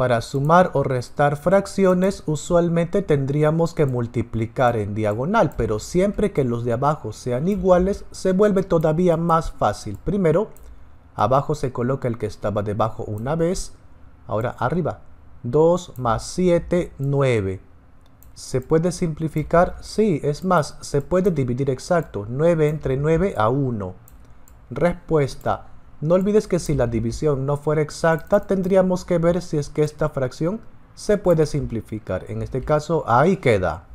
Para sumar o restar fracciones usualmente tendríamos que multiplicar en diagonal, pero siempre que los de abajo sean iguales se vuelve todavía más fácil. Primero, abajo se coloca el que estaba debajo una vez, ahora arriba, 2 más 7, 9. ¿Se puede simplificar? Sí, es más, se puede dividir exacto, 9 entre 9 a 1. Respuesta, no olvides que si la división no fuera exacta, tendríamos que ver si es que esta fracción se puede simplificar. En este caso, ahí queda.